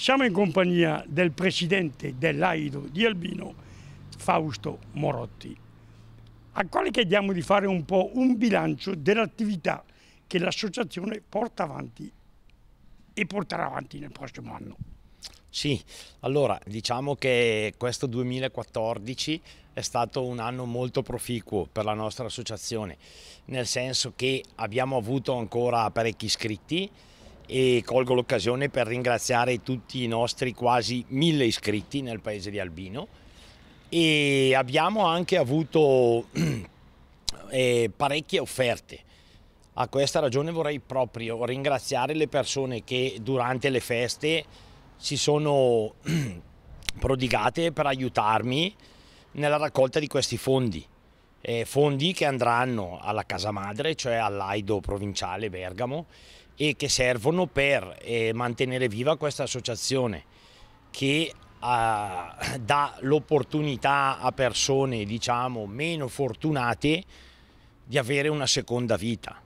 Siamo in compagnia del presidente dell'AIDO di Albino, Fausto Morotti, a quale chiediamo di fare un po' un bilancio dell'attività che l'associazione porta avanti e porterà avanti nel prossimo anno. Sì, allora diciamo che questo 2014 è stato un anno molto proficuo per la nostra associazione, nel senso che abbiamo avuto ancora parecchi iscritti, e colgo l'occasione per ringraziare tutti i nostri quasi mille iscritti nel paese di Albino e abbiamo anche avuto eh, parecchie offerte. A questa ragione vorrei proprio ringraziare le persone che durante le feste si sono prodigate per aiutarmi nella raccolta di questi fondi eh, fondi che andranno alla casa madre, cioè all'Aido provinciale Bergamo, e che servono per eh, mantenere viva questa associazione che ah, dà l'opportunità a persone diciamo meno fortunate di avere una seconda vita.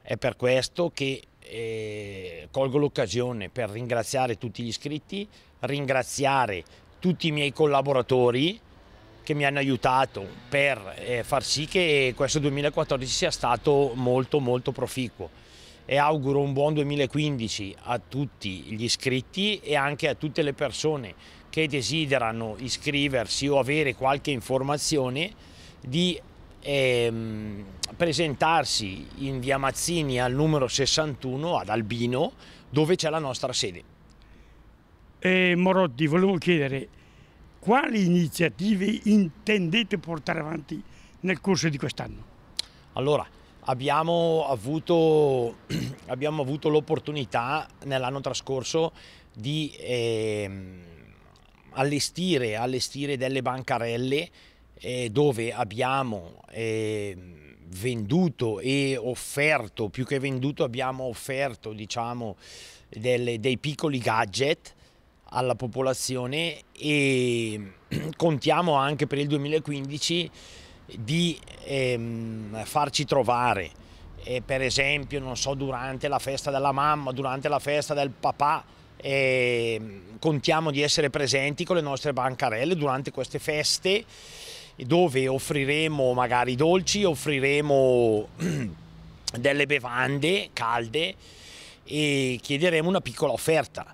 È per questo che eh, colgo l'occasione per ringraziare tutti gli iscritti, ringraziare tutti i miei collaboratori che mi hanno aiutato per eh, far sì che questo 2014 sia stato molto molto proficuo e auguro un buon 2015 a tutti gli iscritti e anche a tutte le persone che desiderano iscriversi o avere qualche informazione di ehm, presentarsi in via Mazzini al numero 61 ad Albino dove c'è la nostra sede. Eh, Morotti, volevo chiedere, quali iniziative intendete portare avanti nel corso di quest'anno? Allora, abbiamo avuto, avuto l'opportunità nell'anno trascorso di eh, allestire, allestire, delle bancarelle eh, dove abbiamo eh, venduto e offerto, più che venduto abbiamo offerto diciamo, delle, dei piccoli gadget alla popolazione e contiamo anche per il 2015 di ehm, farci trovare eh, per esempio non so durante la festa della mamma durante la festa del papà eh, contiamo di essere presenti con le nostre bancarelle durante queste feste dove offriremo magari dolci offriremo delle bevande calde e chiederemo una piccola offerta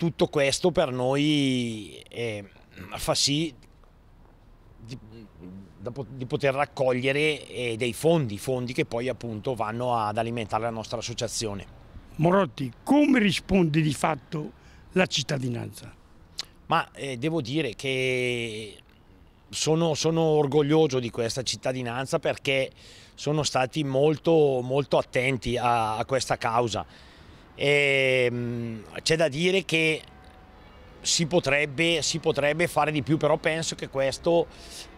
tutto questo per noi eh, fa sì di, di, poter raccogliere eh, dei fondi, fondi che poi appunto vanno ad alimentare la nostra associazione. Morotti, come risponde di fatto la cittadinanza? Ma eh, devo dire che sono, sono, orgoglioso di questa cittadinanza perché sono stati molto, molto attenti a, a questa causa Ehm, c'è da dire che si potrebbe, si potrebbe, fare di più, però penso che questo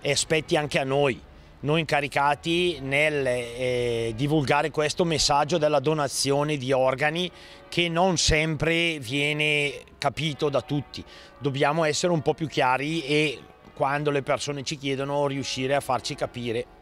spetti anche a noi, noi incaricati nel eh, divulgare questo messaggio della donazione di organi che non sempre viene capito da tutti. Dobbiamo essere un po' più chiari e quando le persone ci chiedono riuscire a farci capire.